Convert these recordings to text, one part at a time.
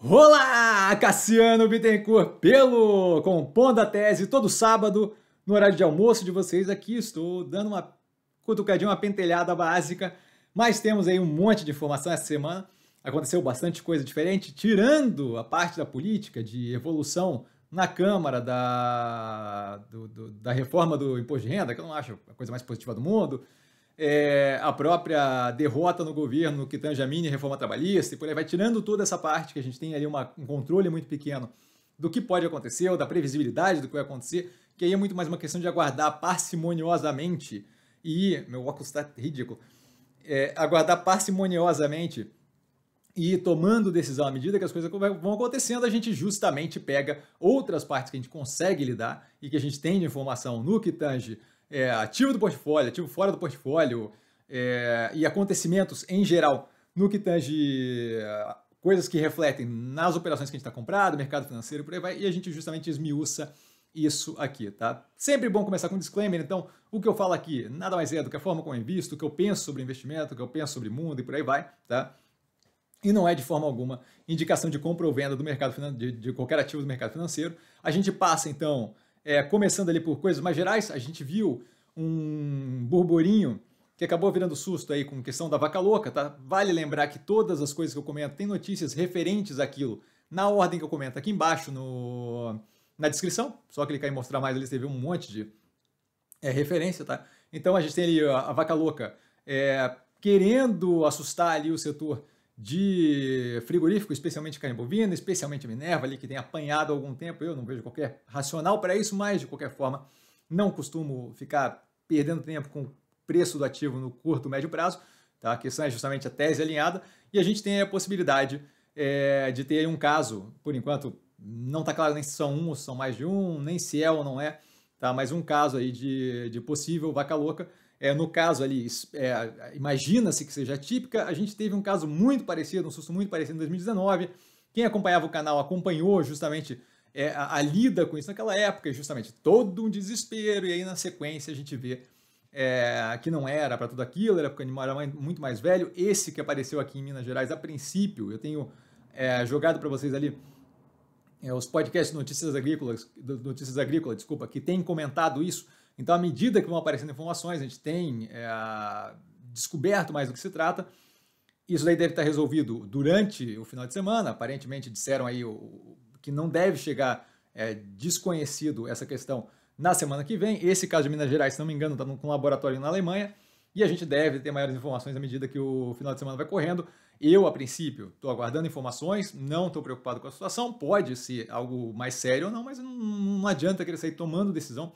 Olá, Cassiano Bittencourt, pelo Compondo a Tese, todo sábado, no horário de almoço de vocês aqui, estou dando uma cutucadinha, uma pentelhada básica, mas temos aí um monte de informação essa semana, aconteceu bastante coisa diferente, tirando a parte da política, de evolução na Câmara, da, do, do, da reforma do Imposto de Renda, que eu não acho a coisa mais positiva do mundo, é, a própria derrota no governo que tange a mini reforma trabalhista e por aí vai tirando toda essa parte que a gente tem ali uma, um controle muito pequeno do que pode acontecer, ou da previsibilidade do que vai acontecer, que aí é muito mais uma questão de aguardar parcimoniosamente e. Meu óculos está ridículo. É, aguardar parcimoniosamente e tomando decisão à medida que as coisas vão acontecendo, a gente justamente pega outras partes que a gente consegue lidar e que a gente tem de informação no que tange é, ativo do portfólio, ativo fora do portfólio é, e acontecimentos em geral no que tange ah, coisas que refletem nas operações que a gente está comprado, mercado financeiro, por aí vai, e a gente justamente esmiuça isso aqui, tá? Sempre bom começar com um disclaimer, então o que eu falo aqui nada mais é do que a forma como eu invisto, o que eu penso sobre investimento, o que eu penso sobre mundo e por aí vai, tá? E não é de forma alguma indicação de compra ou venda do mercado de, de qualquer ativo do mercado financeiro. A gente passa então é, começando ali por coisas mais gerais, a gente viu um burburinho que acabou virando susto aí com questão da vaca louca, tá? Vale lembrar que todas as coisas que eu comento têm notícias referentes àquilo na ordem que eu comento aqui embaixo no, na descrição. Só clicar e mostrar mais ali, você vê um monte de é, referência, tá? Então a gente tem ali a, a vaca louca é, querendo assustar ali o setor de frigorífico, especialmente carne bovina, especialmente Minerva ali, que tem apanhado há algum tempo. Eu não vejo qualquer racional para isso, mas de qualquer forma, não costumo ficar perdendo tempo com o preço do ativo no curto, médio prazo. Tá? A questão é justamente a tese alinhada. E a gente tem a possibilidade é, de ter um caso, por enquanto, não está claro nem se são um ou se são mais de um, nem se é ou não é, tá? mas um caso aí de, de possível vaca louca é, no caso ali, é, imagina-se que seja típica, a gente teve um caso muito parecido, um susto muito parecido em 2019. Quem acompanhava o canal acompanhou justamente é, a, a, lida com isso naquela época, justamente todo um desespero, e aí na sequência a gente vê é, que não era para tudo aquilo, era porque o animal era muito mais velho. Esse que apareceu aqui em Minas Gerais a princípio, eu tenho é, jogado para vocês ali é, os podcasts Notícias Agrícolas, Notícias Agrícolas, desculpa, que tem comentado isso então, à medida que vão aparecendo informações, a gente tem é, descoberto mais do que se trata. Isso daí deve estar resolvido durante o final de semana. Aparentemente disseram aí que não deve chegar é, desconhecido essa questão na semana que vem. Esse caso de Minas Gerais, se não me engano, está com um laboratório na Alemanha. E a gente deve ter maiores informações à medida que o final de semana vai correndo. Eu, a princípio, estou aguardando informações, não estou preocupado com a situação. Pode ser algo mais sério ou não, mas não, não adianta querer sair tomando decisão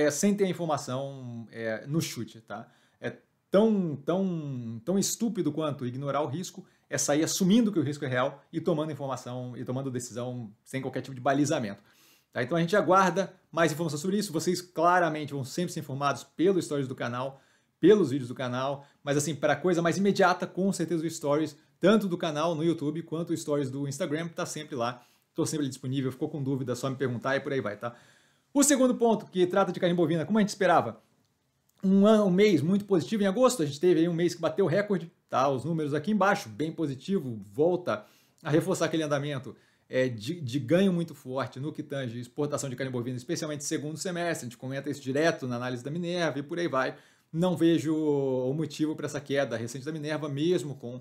é, sem ter a informação é, no chute, tá? É tão, tão, tão estúpido quanto ignorar o risco é sair assumindo que o risco é real e tomando informação e tomando decisão sem qualquer tipo de balizamento. Tá? Então a gente aguarda mais informação sobre isso. Vocês claramente vão sempre ser informados pelos stories do canal, pelos vídeos do canal, mas assim, para coisa mais imediata, com certeza o stories, tanto do canal no YouTube quanto o stories do Instagram, tá sempre lá. Estou sempre disponível, ficou com dúvida, só me perguntar e por aí vai, tá? O segundo ponto, que trata de carne bovina, como a gente esperava, um, ano, um mês muito positivo em agosto, a gente teve aí um mês que bateu recorde, tá? Os números aqui embaixo, bem positivo, volta a reforçar aquele andamento é, de, de, ganho muito forte no que tange exportação de carne bovina, especialmente segundo semestre, a gente comenta isso direto na análise da Minerva e por aí vai. Não vejo o motivo para essa queda recente da Minerva, mesmo com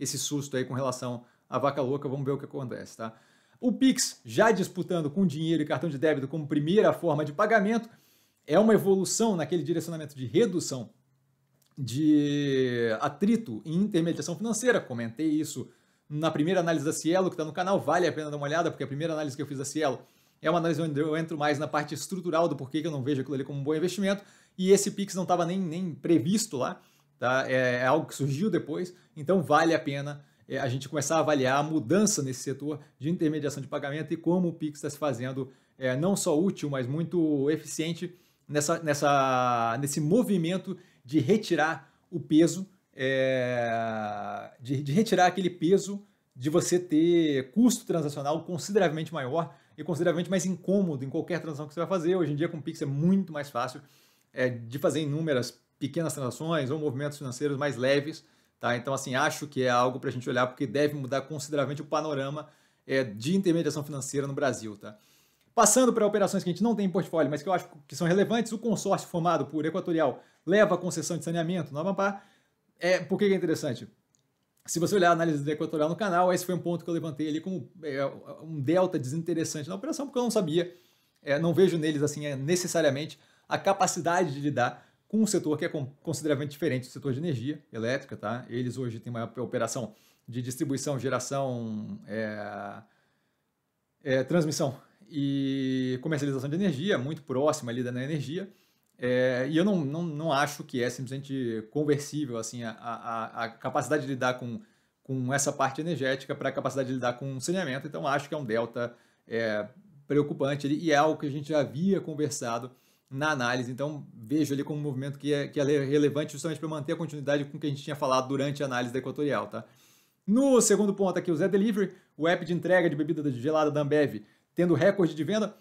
esse susto aí com relação à vaca louca, vamos ver o que acontece, tá? O Pix, já disputando com dinheiro e cartão de débito como primeira forma de pagamento, é uma evolução naquele direcionamento de redução de atrito em intermediação financeira. Comentei isso na primeira análise da Cielo, que está no canal, vale a pena dar uma olhada, porque a primeira análise que eu fiz da Cielo é uma análise onde eu entro mais na parte estrutural do porquê que eu não vejo aquilo ali como um bom investimento, e esse Pix não estava nem, nem previsto lá, tá? é, é algo que surgiu depois, então vale a pena é, a gente começar a avaliar a mudança nesse setor de intermediação de pagamento e como o Pix está se fazendo é, não só útil, mas muito eficiente nessa, nessa, nesse movimento de retirar o peso, é, de, de retirar aquele peso de você ter custo transacional consideravelmente maior e consideravelmente mais incômodo em qualquer transação que você vai fazer. Hoje em dia, com o Pix é muito mais fácil é, de fazer inúmeras pequenas transações ou movimentos financeiros mais leves Tá? Então, assim, acho que é algo para a gente olhar, porque deve mudar consideravelmente o panorama é, de intermediação financeira no Brasil. Tá? Passando para operações que a gente não tem em portfólio, mas que eu acho que são relevantes, o consórcio formado por Equatorial leva a concessão de saneamento no Amapá. É, por que é interessante? Se você olhar a análise do Equatorial no canal, esse foi um ponto que eu levantei ali como é, um delta desinteressante na operação, porque eu não sabia, é, não vejo neles assim é, necessariamente a capacidade de lidar com um setor que é consideravelmente diferente do setor de energia elétrica. Tá? Eles hoje têm uma operação de distribuição, geração, é, é, transmissão e comercialização de energia, muito próxima ali da energia. É, e eu não, não, não acho que é simplesmente conversível assim, a, a, a capacidade de lidar com, com essa parte energética para a capacidade de lidar com saneamento. Então, acho que é um delta é, preocupante e é algo que a gente já havia conversado na análise. Então, vejo ali como um movimento que é, que é relevante justamente para manter a continuidade com o que a gente tinha falado durante a análise da equatorial, tá? No segundo ponto aqui, o Zé Delivery, o app de entrega de bebida gelada da Ambev, tendo recorde de venda,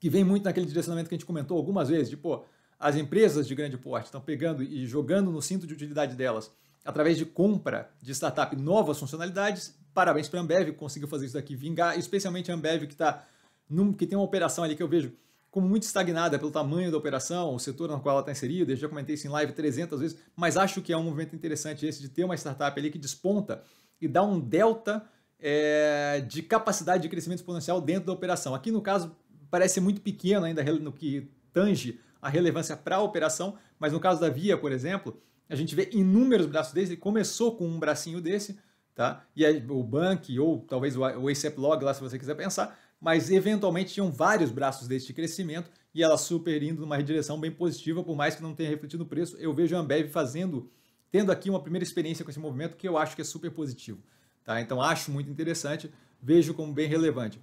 que vem muito naquele direcionamento que a gente comentou algumas vezes, de, pô, as empresas de grande porte estão pegando e jogando no cinto de utilidade delas, através de compra de startup, novas funcionalidades. Parabéns para a Ambev, conseguiu fazer isso daqui vingar, especialmente a Ambev que, tá num, que tem uma operação ali que eu vejo como muito estagnada pelo tamanho da operação, o setor no qual ela está inserida. Eu já comentei isso em live 300 vezes, mas acho que é um movimento interessante esse de ter uma startup ali que desponta e dá um delta é, de capacidade de crescimento exponencial dentro da operação. Aqui, no caso, parece muito pequeno ainda no que tange a relevância para a operação, mas no caso da Via, por exemplo, a gente vê inúmeros braços desse, ele começou com um bracinho desse, tá? E aí, o Bank ou talvez o ASAP Log lá, se você quiser pensar, mas eventualmente tinham vários braços deste crescimento e ela super indo numa direção bem positiva, por mais que não tenha refletido o preço. Eu vejo a Ambev fazendo, tendo aqui uma primeira experiência com esse movimento que eu acho que é super positivo. Tá? Então acho muito interessante, vejo como bem relevante.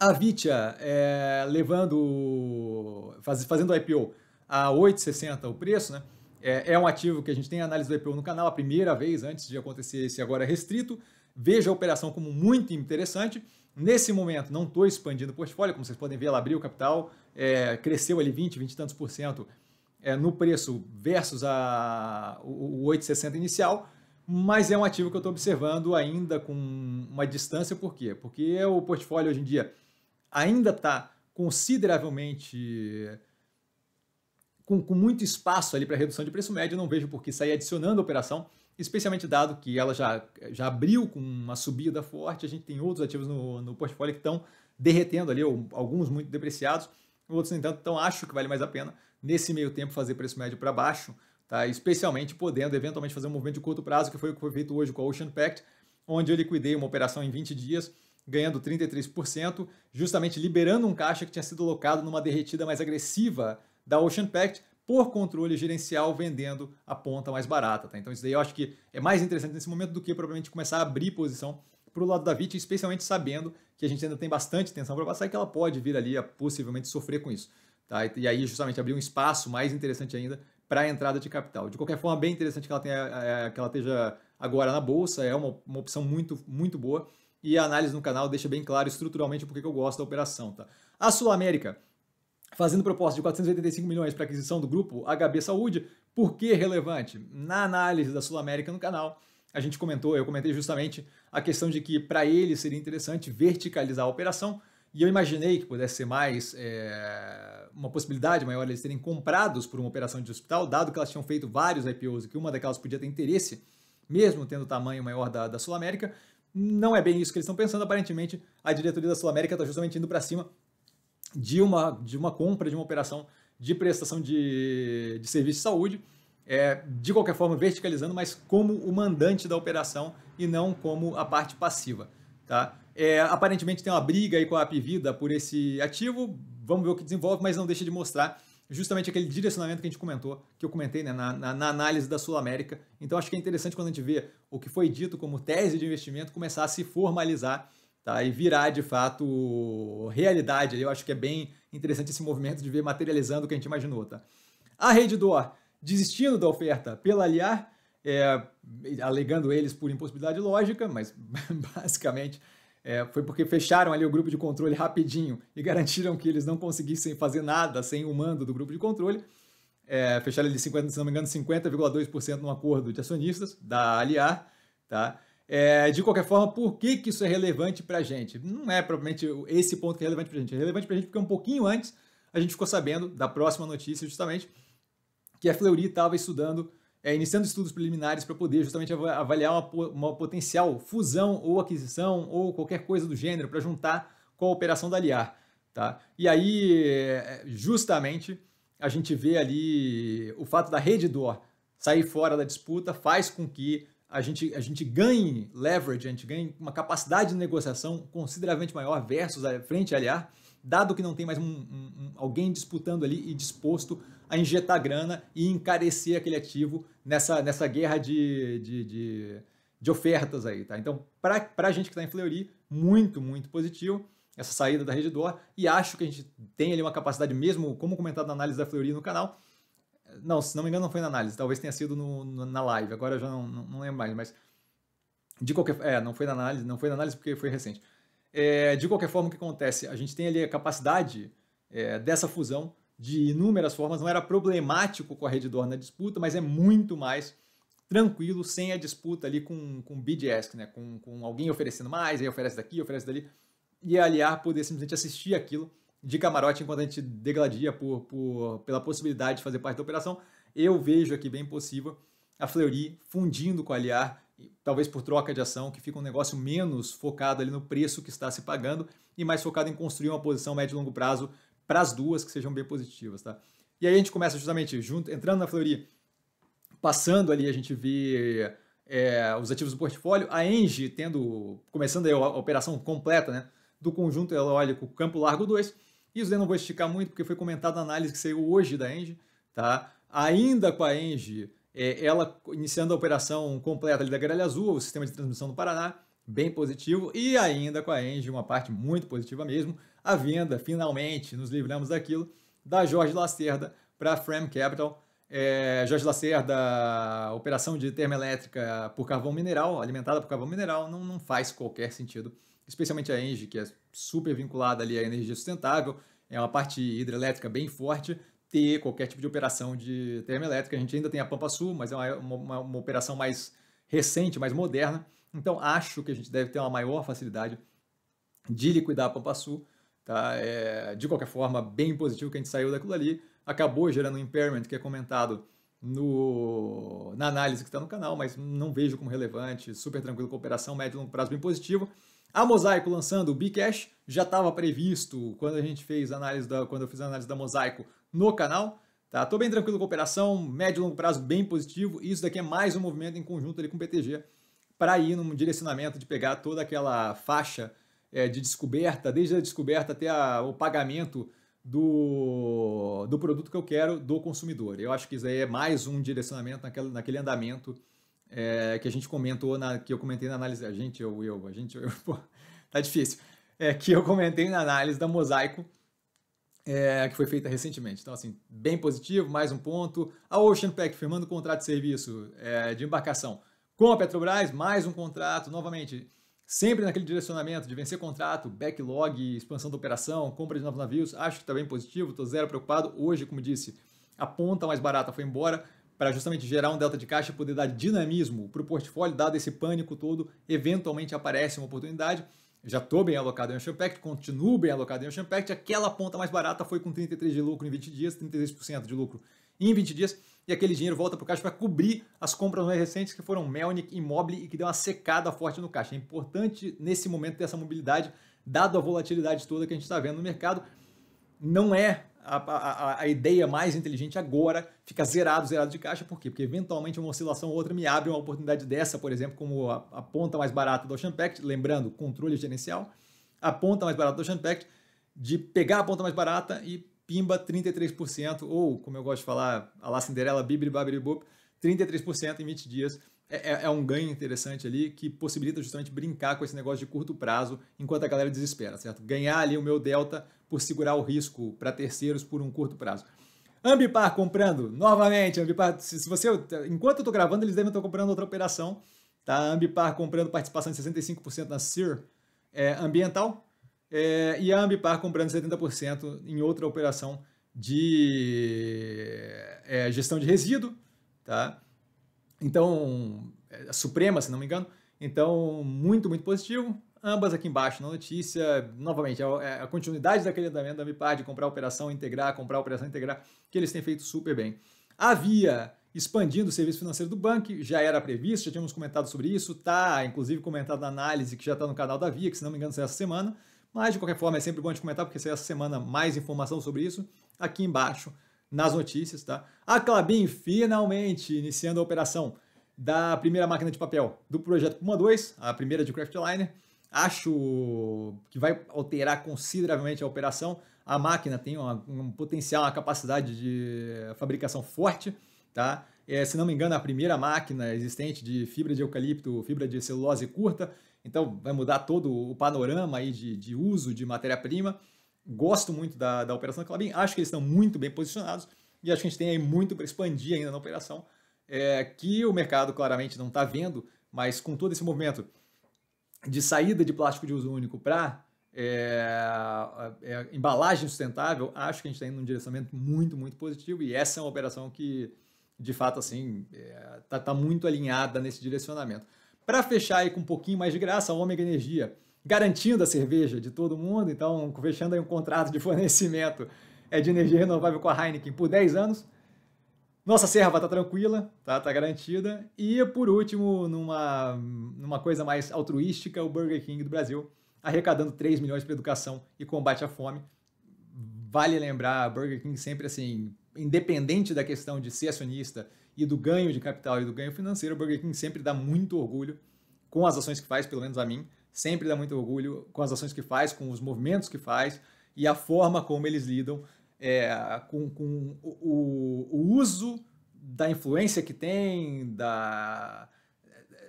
A Vitia é, levando, faz, fazendo IPO a 8,60 o preço, né? É, é, um ativo que a gente tem análise do IPO no canal, a primeira vez antes de acontecer esse agora restrito. Vejo a operação como muito interessante Nesse momento, não estou expandindo o portfólio, como vocês podem ver, ela abriu o capital, é, cresceu ali 20, 20 e tantos por cento é, no preço versus a, o, o 8,60 inicial, mas é um ativo que eu estou observando ainda com uma distância, por quê? Porque o portfólio hoje em dia ainda está consideravelmente com, com muito espaço ali para redução de preço médio, não vejo por que sair adicionando a operação especialmente dado que ela já, já abriu com uma subida forte, a gente tem outros ativos no, no portfólio que estão derretendo ali, alguns muito depreciados, outros, no entanto, então acho que vale mais a pena, nesse meio tempo, fazer preço médio para baixo, tá? especialmente podendo eventualmente fazer um movimento de curto prazo, que foi o que foi feito hoje com a Ocean Pact, onde eu liquidei uma operação em 20 dias, ganhando 33%, justamente liberando um caixa que tinha sido locado numa derretida mais agressiva da Ocean Pact, por controle gerencial vendendo a ponta mais barata. Tá? Então isso daí eu acho que é mais interessante nesse momento do que provavelmente começar a abrir posição para o lado da VIT, especialmente sabendo que a gente ainda tem bastante tensão para passar e que ela pode vir ali a possivelmente sofrer com isso. Tá? E aí justamente abrir um espaço mais interessante ainda para a entrada de capital. De qualquer forma, é bem interessante que ela, tenha, é, é, que ela esteja agora na Bolsa, é uma, uma opção muito, muito boa e a análise no canal deixa bem claro estruturalmente porque que eu gosto da operação. Tá? A Sul América fazendo proposta de 485 milhões para aquisição do grupo HB Saúde, por que relevante? Na análise da Sul América no canal, a gente comentou, eu comentei justamente a questão de que para ele seria interessante verticalizar a operação, e eu imaginei que pudesse ser mais é, uma possibilidade maior eles terem comprados por uma operação de hospital, dado que elas tinham feito vários IPOs e que uma daquelas podia ter interesse, mesmo tendo o tamanho maior da, da Sul América. Não é bem isso que eles estão pensando. Aparentemente, a diretoria da Sul América está justamente indo para cima de uma, de uma compra, de uma operação de prestação de, de serviço de saúde, é, de qualquer forma verticalizando, mas como o mandante da operação e não como a parte passiva. Tá? É, aparentemente tem uma briga aí com a Apivida por esse ativo, vamos ver o que desenvolve, mas não deixa de mostrar justamente aquele direcionamento que a gente comentou, que eu comentei né, na, na, na, análise da Sul América. Então acho que é interessante quando a gente vê o que foi dito como tese de investimento começar a se formalizar tá? e virar de fato realidade. Eu acho que é bem interessante esse movimento de ver materializando o que a gente imaginou. Tá? A rede Door desistindo da oferta pela Aliar, é, alegando eles por impossibilidade lógica, mas basicamente é, foi porque fecharam ali o grupo de controle rapidinho e garantiram que eles não conseguissem fazer nada sem o mando do grupo de controle. É, fecharam ali, 50, se não me engano, 50,2% no acordo de acionistas da Aliar, tá? É, de qualquer forma, por que, que isso é relevante para a gente? Não é propriamente esse ponto que é relevante para a gente. É relevante para a gente porque um pouquinho antes a gente ficou sabendo da próxima notícia, justamente, que a Fleury estava estudando, é, iniciando estudos preliminares para poder justamente avaliar uma, uma, potencial fusão ou aquisição ou qualquer coisa do gênero para juntar com a operação da Aliar. Tá? E aí, justamente, a gente vê ali o fato da Rede Dor sair fora da disputa faz com que a gente, a gente ganhe leverage, a gente ganhe uma capacidade de negociação consideravelmente maior versus a frente aliar, dado que não tem mais um, um, um, alguém disputando ali e disposto a injetar grana e encarecer aquele ativo nessa, nessa guerra de, de, de, de ofertas aí, tá? Então, para a gente que está em Fleury, muito, muito positivo essa saída da Redditor e acho que a gente tem ali uma capacidade mesmo, como comentado na análise da Fleury no canal, não, se não me engano, não foi na análise. Talvez tenha sido no, no, na live. Agora eu já não, não, não, lembro mais. Mas de qualquer é, não foi na análise, não foi na análise porque foi recente. É, de qualquer forma, o que acontece? A gente tem ali a capacidade é, dessa fusão de inúmeras formas. Não era problemático com a rede na disputa, mas é muito mais tranquilo sem a disputa ali com, com BDS, né? Com, com alguém oferecendo mais, aí oferece daqui, oferece dali. E Aliar poder simplesmente assistir aquilo de camarote enquanto a gente degladia por, por, pela possibilidade de fazer parte da operação. Eu vejo aqui bem possível a Fleury fundindo com a Aliar, talvez por troca de ação, que fica um negócio menos focado ali no preço que está se pagando e mais focado em construir uma posição médio e longo prazo para as duas que sejam bem positivas, tá? E aí a gente começa justamente junto, entrando na Fleury, passando ali a gente vê é, os ativos do portfólio, a Engie tendo começando a operação completa, né, do conjunto eólico Campo Largo 2, isso eu não vou esticar muito, porque foi comentada a análise que saiu hoje da Engie, tá? Ainda com a Engie, é, ela iniciando a operação completa ali da Grelha Azul, o sistema de transmissão do Paraná, bem positivo, e ainda com a Engie, uma parte muito positiva mesmo, a venda, finalmente, nos livramos daquilo, da Jorge Lacerda para a Fram Capital, é, Jorge Lacerda, operação de termoelétrica por carvão mineral, alimentada por carvão mineral, não, não faz qualquer sentido especialmente a Engie, que é super vinculada ali à energia sustentável, é uma parte hidrelétrica bem forte, ter qualquer tipo de operação de termoelétrica. A gente ainda tem a Pampa Sul, mas é uma, uma, uma operação mais recente, mais moderna. Então, acho que a gente deve ter uma maior facilidade de liquidar a Pampa Sul. Tá? É, de qualquer forma, bem positivo que a gente saiu daquilo ali. Acabou gerando um impairment que é comentado no, na análise que está no canal, mas não vejo como relevante. Super tranquilo com a operação, médio e longo prazo bem positivo. A Mosaico lançando o Bcash já estava previsto quando a gente fez análise da, quando eu fiz a análise da Mosaico no canal. Tá, tô bem tranquilo com a operação, médio e longo prazo bem positivo. E isso daqui é mais um movimento em conjunto ali com o PTG para ir num direcionamento de pegar toda aquela faixa é, de descoberta, desde a descoberta até a, o pagamento do, do produto que eu quero do consumidor. Eu acho que isso aí é mais um direcionamento naquele andamento é, que a gente comentou, na, que eu comentei na análise, a gente, eu, eu, a gente, eu, pô, tá difícil, é, que eu comentei na análise da Mosaico, é, que foi feita recentemente. Então, assim, bem positivo, mais um ponto. A Ocean Pack firmando contrato de serviço é, de embarcação com a Petrobras, mais um contrato, novamente, sempre naquele direcionamento de vencer contrato, backlog, expansão da operação, compra de novos navios. Acho que está bem positivo, estou zero preocupado. Hoje, como disse, a ponta mais barata foi embora, para justamente gerar um delta de caixa e poder dar dinamismo para o portfólio, dado esse pânico todo, eventualmente aparece uma oportunidade. já estou bem alocado em Ocean Pact, continuo bem alocado em Ocean Pact. Aquela ponta mais barata foi com 33% de lucro em 20 dias, 33% de lucro em 20 dias, e aquele dinheiro volta para o caixa para cobrir as compras mais recentes que foram Melnick e Mobile e que deu uma secada forte no caixa. É importante nesse momento ter essa mobilidade, dado a volatilidade toda que a gente está vendo no mercado. Não é a, a, a, ideia mais inteligente agora fica zerado, zerado de caixa, por quê? Porque eventualmente uma oscilação ou outra me abre uma oportunidade dessa, por exemplo, como a, a ponta mais barata do Ocean Pact, lembrando, controle gerencial, a ponta mais barata do Ocean Pact, de pegar a ponta mais barata e pimba 33%, ou como eu gosto de falar, a la Cinderela, bibri babiribop, 33% em 20 dias. É, é, é, um ganho interessante ali que possibilita justamente brincar com esse negócio de curto prazo enquanto a galera desespera, certo? Ganhar ali o meu delta por segurar o risco para terceiros por um curto prazo. Ambipar comprando, novamente, Ambipar, se você, enquanto eu estou gravando, eles devem estar comprando outra operação, tá? Ambipar comprando participação de 65% na CIR é, ambiental é, e a Ambipar comprando 70% em outra operação de é, gestão de resíduo, tá? Então, é, Suprema, se não me engano. Então, muito, muito positivo ambas aqui embaixo na notícia. Novamente, é é a continuidade daquele andamento da MIPAR de comprar operação, integrar, comprar operação, integrar, que eles têm feito super bem. Havia expandindo o serviço financeiro do banco, já era previsto, já tínhamos comentado sobre isso, tá inclusive comentado na análise que já está no canal da Via, que se não me engano saiu essa semana, mas de qualquer forma é sempre bom a gente comentar, porque saiu essa semana mais informação sobre isso, aqui embaixo nas notícias, tá? A Clabin finalmente iniciando a operação da primeira máquina de papel do projeto Puma 2, a primeira de Craftliner, acho que vai alterar consideravelmente a operação. A máquina tem um potencial, uma capacidade de fabricação forte, tá? É, se não me engano, a primeira máquina existente de fibra de eucalipto, fibra de celulose curta, então vai mudar todo o panorama aí de, de uso de matéria-prima. Gosto muito da, da operação Clabin, acho que eles estão muito bem posicionados e acho que a gente tem aí muito para expandir ainda na operação, é, que o mercado claramente não está vendo, mas com todo esse movimento de saída de plástico de uso único para é, é, é, embalagem sustentável, acho que a gente está indo num direcionamento muito, muito positivo e essa é uma operação que, de fato, assim, está é, tá, tá muito alinhada nesse direcionamento. Para fechar aí com um pouquinho mais de graça, a Ômega Energia garantindo a cerveja de todo mundo, então fechando aí um contrato de fornecimento é, de energia renovável com a Heineken por 10 anos, nossa serva tá tranquila, tá, tá garantida. E por último, numa, numa coisa mais altruística, o Burger King do Brasil, arrecadando 3 milhões para educação e combate à fome. Vale lembrar, Burger King sempre assim, independente da questão de ser acionista e do ganho de capital e do ganho financeiro, o Burger King sempre dá muito orgulho com as ações que faz, pelo menos a mim, sempre dá muito orgulho com as ações que faz, com os movimentos que faz e a forma como eles lidam é, com, com o, o, uso da influência que tem, da,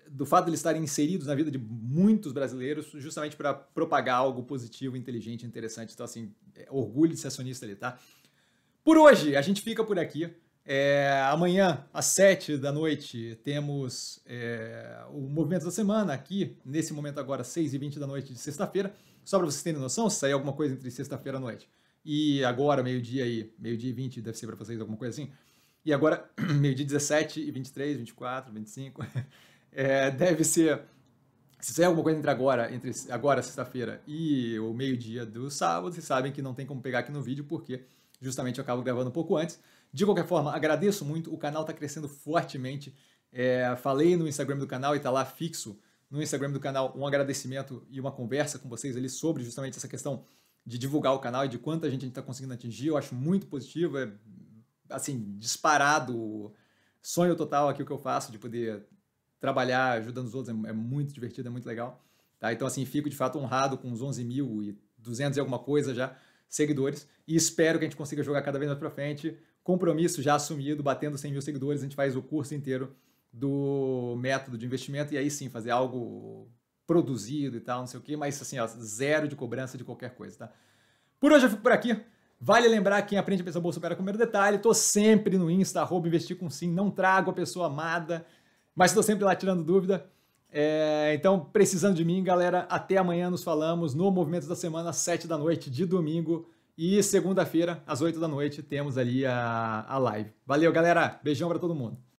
do fato de eles estarem inseridos na vida de muitos brasileiros, justamente para propagar algo positivo, inteligente, interessante. Então, assim, é, orgulho de ser acionista ali, tá? Por hoje, a gente fica por aqui. É, amanhã, às 7 da noite, temos é, o Movimento da Semana aqui, nesse momento agora, 6 e 20 da noite de sexta-feira. Só para vocês terem noção, se sair alguma coisa entre sexta-feira à noite e agora, meio-dia aí, meio-dia e 20, deve ser para vocês alguma coisa assim. E agora, meio-dia 17 e 23, 24, 25, é, deve ser. Se sair alguma coisa entre agora, entre agora, sexta-feira, e o meio-dia do sábado, vocês sabem que não tem como pegar aqui no vídeo, porque justamente eu acabo gravando um pouco antes. De qualquer forma, agradeço muito, o canal está crescendo fortemente. É, falei no Instagram do canal e está lá fixo no Instagram do canal um agradecimento e uma conversa com vocês ali sobre justamente essa questão de divulgar o canal e de quanta gente a gente está conseguindo atingir. Eu acho muito positivo, é assim, disparado. Sonho total aqui o que eu faço de poder trabalhar ajudando os outros, é, é muito divertido, é muito legal. Tá? Então, assim, fico de fato honrado com os 11 mil e 200 e alguma coisa já seguidores e espero que a gente consiga jogar cada vez mais para frente. Compromisso já assumido, batendo 100 mil seguidores, a gente faz o curso inteiro do método de investimento e aí sim fazer algo produzido e tal, não sei o quê, mas assim, ó, zero de cobrança de qualquer coisa, tá? Por hoje eu fico por aqui. Vale lembrar quem aprende a pensar bolsa opera com o primeiro detalhe. Tô sempre no Insta, arroba investir com sim. Não trago a pessoa amada, mas estou sempre lá tirando dúvida. É, então, precisando de mim, galera, até amanhã nos falamos no Movimento da Semana, às 7 da noite de domingo. E segunda-feira, às 8 da noite, temos ali a, a live. Valeu, galera. Beijão para todo mundo.